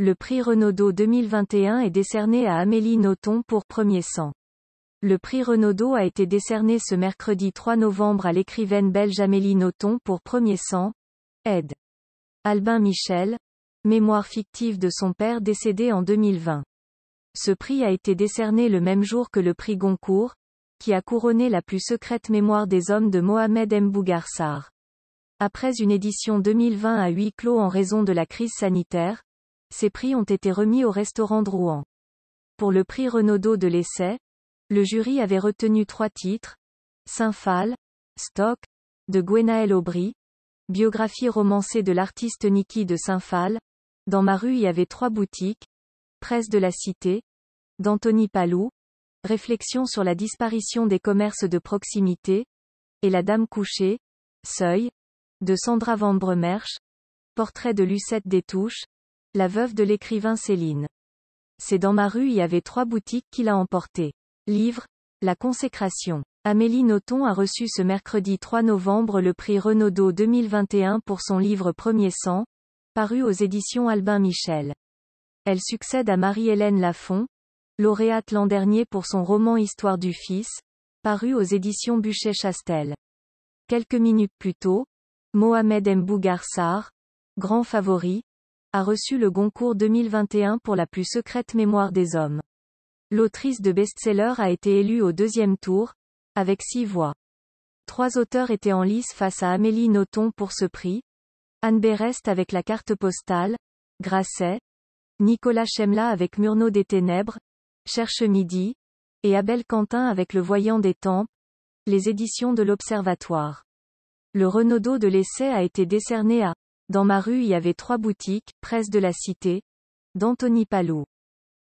Le prix Renaudot 2021 est décerné à Amélie Nothomb pour Premier sang ». Le prix Renaudot a été décerné ce mercredi 3 novembre à l'écrivaine belge Amélie Nothomb pour Premier sang » Aide. Albin Michel. Mémoire fictive de son père décédé en 2020. Ce prix a été décerné le même jour que le prix Goncourt, qui a couronné la plus secrète mémoire des hommes de Mohamed Mbougar Bougarsar. Après une édition 2020 à huis clos en raison de la crise sanitaire, ces prix ont été remis au restaurant de Rouen. Pour le prix Renaudot de l'essai, le jury avait retenu trois titres, Saint-Phal, Stock, de Gwenaël Aubry, biographie romancée de l'artiste Niki de Saint-Phal, dans ma rue il y avait trois boutiques, Presse de la Cité, d'Anthony Palou, Réflexion sur la disparition des commerces de proximité, et La Dame couchée, Seuil, de Sandra Van Bremerche, Portrait de Lucette Détouche, la veuve de l'écrivain Céline. C'est dans ma rue Il y avait trois boutiques qu'il a emportées. Livre, La consécration. Amélie Nothon a reçu ce mercredi 3 novembre le prix Renaudot 2021 pour son livre Premier sang, paru aux éditions Albin Michel. Elle succède à Marie-Hélène Lafont, lauréate l'an dernier pour son roman Histoire du Fils, paru aux éditions Buchet-Chastel. Quelques minutes plus tôt, Mohamed Mbougar Sar, grand favori, a reçu le Goncourt 2021 pour la plus secrète mémoire des hommes. L'autrice de best-seller a été élue au deuxième tour, avec six voix. Trois auteurs étaient en lice face à Amélie Nothomb pour ce prix, Anne Berest avec La carte postale, Grasset, Nicolas Chemla avec Murnau des ténèbres, Cherche midi, et Abel Quentin avec Le voyant des tempes, les éditions de l'Observatoire. Le Renaudot de l'essai a été décerné à dans ma rue il y avait trois boutiques, presse de la cité, d'Anthony Palou.